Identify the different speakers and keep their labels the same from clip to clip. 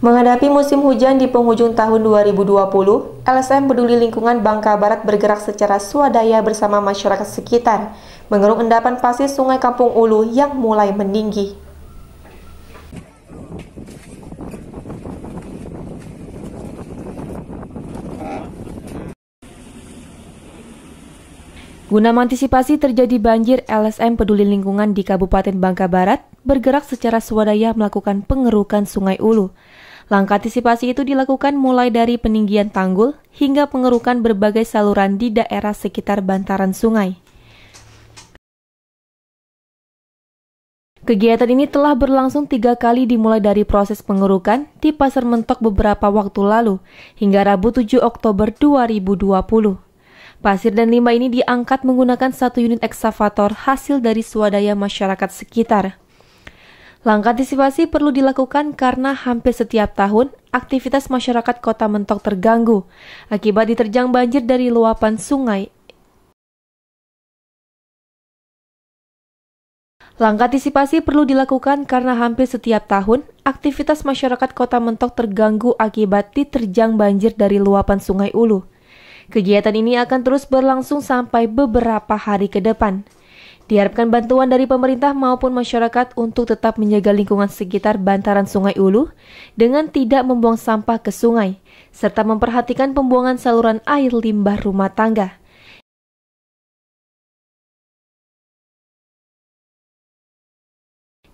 Speaker 1: Menghadapi musim hujan di penghujung tahun 2020, LSM Peduli Lingkungan Bangka Barat bergerak secara swadaya bersama masyarakat sekitar, mengeruk endapan pasir sungai Kampung Ulu yang mulai meninggi. Guna mengantisipasi terjadi banjir, LSM Peduli Lingkungan di Kabupaten Bangka Barat bergerak secara swadaya melakukan pengerukan Sungai Ulu. Langkah antisipasi itu dilakukan mulai dari peninggian tanggul hingga pengerukan berbagai saluran di daerah sekitar bantaran sungai. Kegiatan ini telah berlangsung tiga kali dimulai dari proses pengerukan di Pasar Mentok beberapa waktu lalu hingga Rabu 7 Oktober 2020. Pasir dan limbah ini diangkat menggunakan satu unit eksavator hasil dari swadaya masyarakat sekitar. Langkah antisipasi perlu dilakukan karena hampir setiap tahun aktivitas masyarakat kota mentok terganggu akibat diterjang banjir
Speaker 2: dari luapan sungai.
Speaker 1: Langkah antisipasi perlu dilakukan karena hampir setiap tahun aktivitas masyarakat kota mentok terganggu akibat diterjang banjir dari luapan sungai Ulu. Kegiatan ini akan terus berlangsung sampai beberapa hari ke depan. Diharapkan bantuan dari pemerintah maupun masyarakat untuk tetap menjaga lingkungan sekitar bantaran Sungai Ulu dengan tidak membuang sampah ke sungai, serta memperhatikan pembuangan saluran air limbah
Speaker 2: rumah tangga.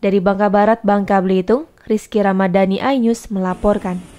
Speaker 1: Dari Bangka Barat, Bangka Belitung, Rizky Ramadhani iNews melaporkan.